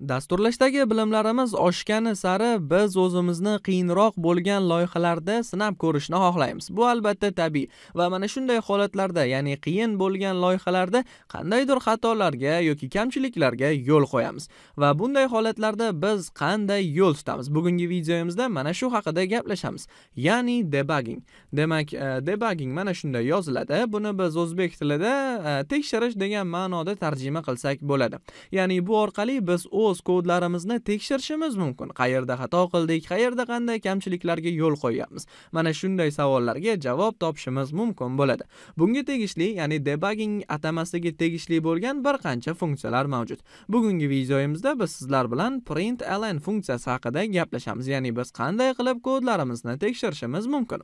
Dasturlashdagi bilimlarimiz oshgani sari biz o'zimizni qiyinroq bo'lgan loyihalarda sinab ko'rishni xohlaymiz. Bu albatta tabiiy va mana shunday holatlarda, ya'ni qiyin bo'lgan loyihalarda qandaydir xatolarga yoki kamchiliklarga yo'l qo'yamiz va bunday holatlarda biz qanday yo'l tutamiz? Bugungi videomizda mana shu haqida gaplashamiz, ya'ni debugging. Demak, e, debugging mana shunday yoziladi. Buni biz o'zbek tilida e, tekshirish degan ma'noda tarjima qilsak bo'ladi. Ya'ni bu orqali biz o'z o'z kodlarimizni tekshirishimiz mumkin qayerda xato qildik qayerda qanday kamchiliklarga yo'l qo'yyapmiz mana shunday savollarga javob topishimiz mumkin bo'ladi bunga tegishli ya'ni debugging atamasiga tegishli bo'lgan bir qancha funksiyalar mavjud bugungi videoyimizda biz sizlar bilan print println funksiyasi haqida gaplashamiz ya'ni biz qanday qilib kodlarimizni tekshirishimiz mumkin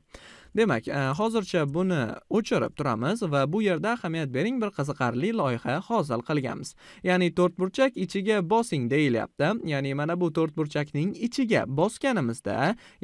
demak e, hozircha buni o'chirib turamiz va bu yerda ahamiyat bering bir qiziqarli loyiha hosil qilganmiz ya'ni to'rtburchak ichiga bosing deyilyapti ya'ni mana bu to'rtburchakning ichiga bosganimizda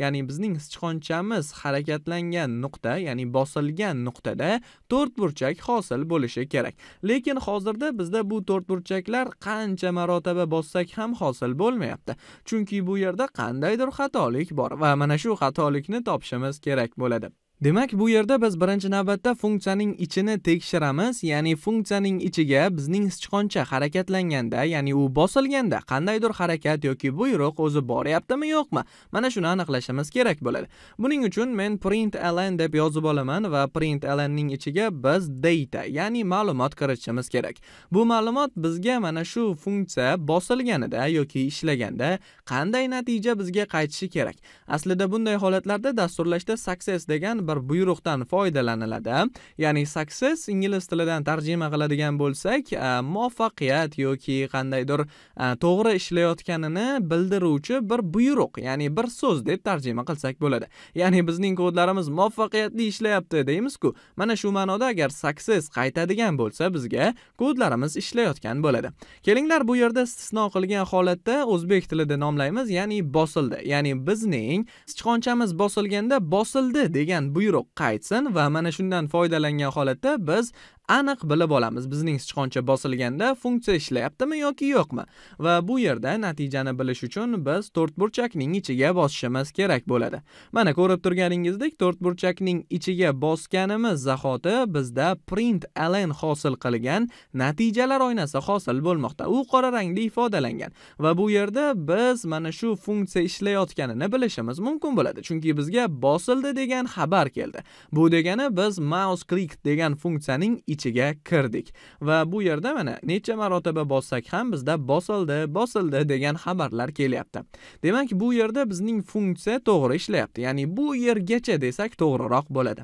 ya'ni bizning sichqonchamiz harakatlangan nuqta ya'ni bosilgan nuqtada to'rtburchak hosil bo'lishi kerak lekin hozirda bizda bu to'rtburchaklar qancha marotaba bossak ham hosil bo'lmayapti chunki bu yerda qandaydir xatolik bor va mana shu xatolikni topishimiz kerak bo'ladi Demak, bu yerda biz birinchi navbatda funksiyaning ichini tekshiramiz, ya'ni funksiyaning ichiga bizning sichqoncha harakatlanganda, ya'ni u bosilganda qandaydir harakat yoki buyruq o'zi boryaptimi, yo'qmi? Mana shuni aniqlashimiz kerak bo'ladi. Buning uchun men println deb yozib olaman va println ning ichiga biz data, ya'ni ma'lumot kiritishimiz kerak. Bu ma'lumot bizga mana shu funksiya bosilganida yoki ishlaganda qanday natija bizga qaytishi kerak. Aslida bunday holatlarda dasturlashda success degan bir buyruqdan foydalaniladi ya'ni success ingliz tilidan tarjima qiladigan bo'lsak e, muvaffaqiyat yoki qandaydir e, to'g'ri ishlayotganini bildiruvchi bir buyruq ya'ni bir so'z deb tarjima qilsak bo'ladi ya'ni bizning kodlarimiz muvaffaqiyatli ishlayapti deymizku mana shu ma'noda agar success qaytadigan bo'lsa bizga kodlarimiz ishlayotgan bo'ladi kelinglar bu yerda istisno qilgan holatda o'zbek tilida nomlaymiz ya'ni bosildi ya'ni bizning sichqonchamiz bosilganda bosildi degan bu buyruq qaytsin va mana shundan foydalangan holatda biz aniq bilib olamiz bizning sichqoncha bosilganda funksiya ishlayaptimi yoki yo'qmi va bu yerda natijani bilish uchun biz to'rtburchakning ichiga bosishimiz kerak bo'ladi mana ko'rib turganingizdek to'rtburchakning ichiga bosganimiz zahoti bizda print ln hosil qilgan natijalar oynasi hosil bo'lmoqda u qora rangda ifodalangan va bu yerda biz mana shu funksiya ishlayotganini bilishimiz mumkin bo'ladi chunki bizga bosildi degan xabar keldi bu degani biz mouse click degan funksiyaning ichiga kirdik va bu yerda mana necha marotaba bossak ham bizda bosildi bosildi degan xabarlar kelyapti demak bu yerda bizning funksiya to'g'ri ishlayapti ya'ni bu yergacha desak to'g'riroq bo'ladi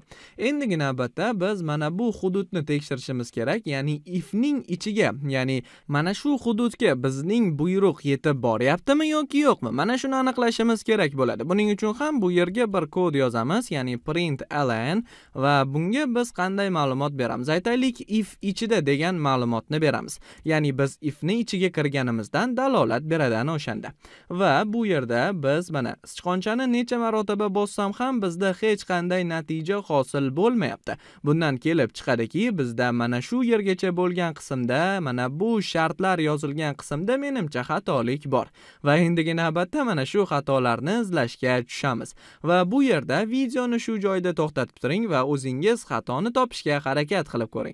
endigi navbatda biz mana bu hududni tekshirishimiz kerak ya'ni ifning ichiga ya'ni mana shu hududga bizning buyruq yetib boryaptimi yoki yo'qmi mana shuni aniqlashimiz kerak bo'ladi buning uchun ham bu yerga bir kod yozamiz ya'ni print ln va bunga biz qanday ma'lumot beramiz aytaylik qilaylik if ichida degan ma'lumotni beramiz ya'ni biz ifni ichiga kirganimizdan dalolat beradi ana o'shanda va bu yerda biz mana sichqonchani necha marotaba bossam ham bizda hech qanday natija hosil bo'lmayapti bundan kelib chiqadiki bizda mana shu yergacha bo'lgan qismda mana bu shartlar yozilgan qismda menimcha xatolik bor va endigi navbatda mana shu xatolarni izlashga tushamiz va bu yerda videoni shu joyda to'xtatib turing va o'zingiz xatoni topishga harakat qilib ko'ring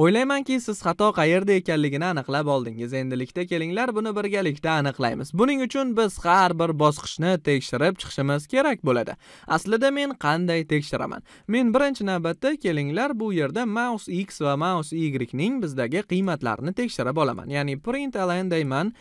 O'ylaymanki, siz xato qayerda ekanligini aniqlab oldingiz. Endilikda kelinglar buni birgalikda aniqlaymiz. Buning uchun biz har bir bosqichni tekshirib chiqishimiz kerak bo'ladi. Aslida men qanday tekshiraman? Men birinchi navbatda kelinglar bu yerda mouse x va mouse y ning bizdagi qiymatlarini tekshirib olaman. Ya'ni print ln deyman,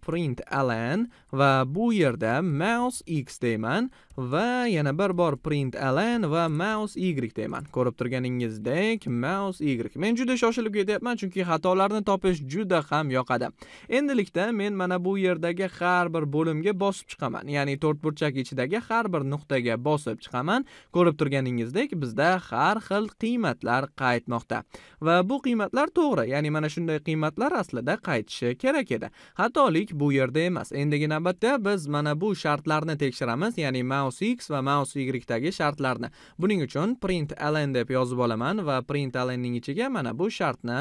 print ln va bu yerda mouse x deyman va yana bir bor print ln va mouse y deyman. Ko'rib turganingizdek, mouse y. Men juda shoshilib ketyapman chunki xatolarni topish juda ham yoqadi endilikda men mana bu yerdagi har bir bo'limga bosib chiqaman ya'ni to'rtburchak ichidagi har bir nuqtaga bosib chiqaman ko'rib turganingizdek bizda har xil qiymatlar qaytmoqda va bu qiymatlar to'g'ri ya'ni mana shunday qiymatlar aslida qaytishi kerak edi xatolik bu yerda emas endigi navbatda biz mana bu shartlarni tekshiramiz ya'ni mouse x va mouse y dagi shartlarni buning uchun print ln deb yozib olaman va print lnning ichiga mana bu shartni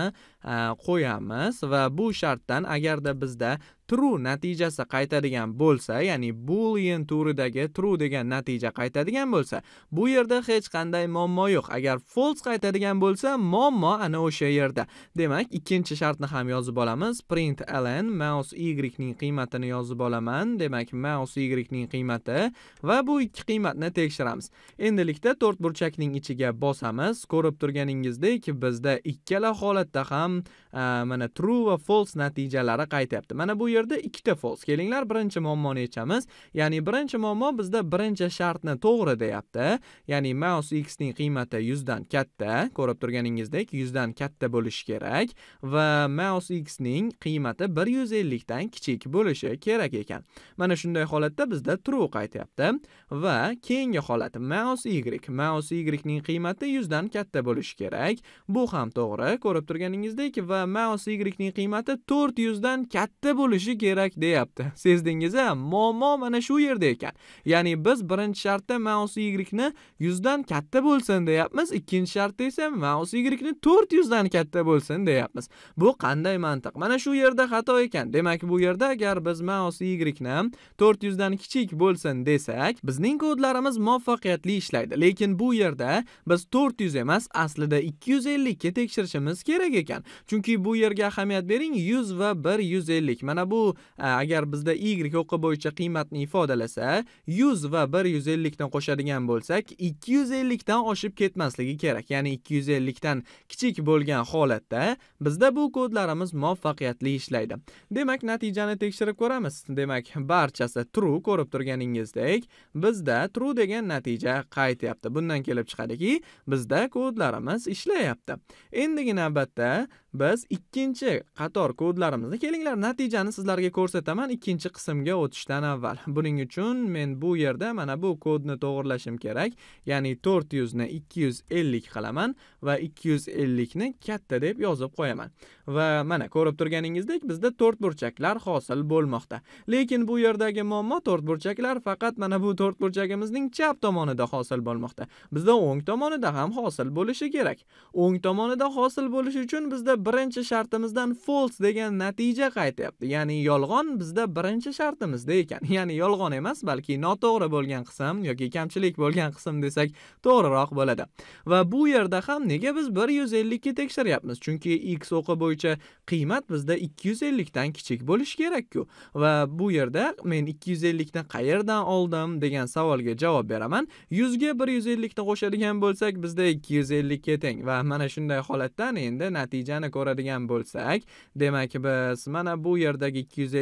e, qo'yamiz va bu shartdan agarda bizda true natijasi qaytadigan bo'lsa ya'ni boolean turidagi true degan natija qaytadigan bo'lsa bu yerda hech qanday muammo yo'q agar false qaytadigan bo'lsa muammo ana o'sha yerda demak ikkinchi shartni ham yozib olamiz print ln mouse y ning qiymatini yozib olaman demak mouse y ning qiymati va bu ikki qiymatni tekshiramiz endilikda to'rt burchakning ichiga bosamiz ko'rib turganingizdek bizda ikkala holatda ham mana true va false natijalari qaytyapti mana bu yerda yerda ikkita false. kelinglar birinchi muammoni yechamiz ya'ni birinchi muammo bizda birinchi shartni to'g'ri deyapti ya'ni mouse x ning qiymati 100 dan katta ko'rib turganingizdek 100 dan katta bo'lishi kerak va mouse x ning qiymati 150 dan kichik bo'lishi kerak ekan mana shunday holatda bizda true qaytyapti va keyingi holat mouse y mouse y ning qiymati 100 dan katta bo'lishi kerak bu ham to'g'ri ko'rib turganingizdek va mouse y ning qiymati 400 dan katta bo'lishi bo'lishi kerak deyapti sezdingiz a muammo mana shu yerda ekan ya'ni biz birinchi shartda maus ygrikni yuzdan katta bo'lsin deyapmiz ikkinchi shartda esa maus ni to'rt yuzdan katta bo'lsin deyapmiz bu qanday mantiq mana shu yerda xato ekan demak bu yerda agar biz maus ni to'rt yuzdan kichik bo'lsin desak bizning kodlarimiz muvaffaqiyatli ishlaydi lekin bu yerda biz to'rt yuz emas aslida ikki yuz ellikka tekshirishimiz kerak ekan chunki bu yerga ahamiyat bering yuz va bir yuz ellik mana bu agar bizda y o'qi bo'yicha qiymatni ifodalasa 100 va 150 dan qo'shadigan bo'lsak 250 dan oshib ketmasligi kerak ya'ni 250 dan kichik bo'lgan holatda bizda bu kodlarimiz muvaffaqiyatli ishlaydi demak natijani tekshirib ko'ramiz demak barchasi true ko'rib turganingizdek bizda true degan natija qaytyapti bundan kelib chiqadiki bizda kodlarimiz ishlayapti endigi navbatda biz ikkinchi qator kodlarimizni kelinglar natijani siz sizlarga ko'rsataman ikkinchi qismga o'tishdan avval. Buning uchun men bu yerda mana bu kodni to'g'irlashim kerak. Ya'ni 400 ni 250 qilaman va 250 ni katta deb yozib qo'yaman. Va mana ko'rib turganingizdek bizda to'rt burchaklar hosil bo'lmoqda. Lekin bu yerdagi muammo to'rt burchaklar faqat mana bu to'rtburchagimizning chap tomonida hosil bo'lmoqda. Bizda o'ng tomonida ham hosil bo'lishi kerak. O'ng tomonida hosil bo'lishi uchun bizda birinchi shartimizdan false degan natija qaytyapti. Ya'ni ya'ni yolg'on bizda birinchi shartimizda ekan ya'ni yolg'on emas balki noto'g'ri bo'lgan qism yoki kamchilik bo'lgan qism desak to'g'riroq bo'ladi va bu yerda ham nega biz 150 ga tekshiryapmiz chunki x o'qi bo'yicha qiymat bizda 250 dan kichik bo'lishi kerak-ku va bu yerda men 250 ellikni qayerdan oldim degan savolga javob beraman 100 ga 150 ellikni qo'shadigan bo'lsak bizda 250 ga teng va mana shunday holatdan endi natijani ko'radigan bo'lsak demak biz mana bu yerdagi 250 yuz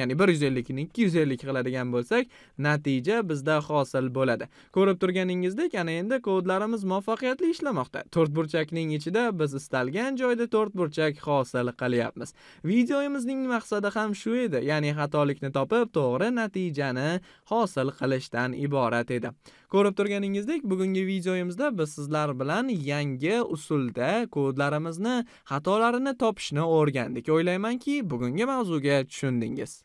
ya'ni 150 ni 250 qiladigan bo'lsak natija bizda hosil bo'ladi ko'rib turganingizdek ana endi kodlarimiz muvaffaqiyatli ishlamoqda to'rtburchakning ichida biz istalgan joyda to'rtburchak hosil qilyapmiz videomizning maqsadi ham shu edi ya'ni xatolikni topib to'g'ri natijani hosil qilishdan iborat edi Ko'rib turganingizdek, bugungi videoyimizda biz sizlar bilan yangi usulda kodlarimizni xatolarini topishni o'rgandik. O'ylaymanki, bugungi mavzuga tushundingiz.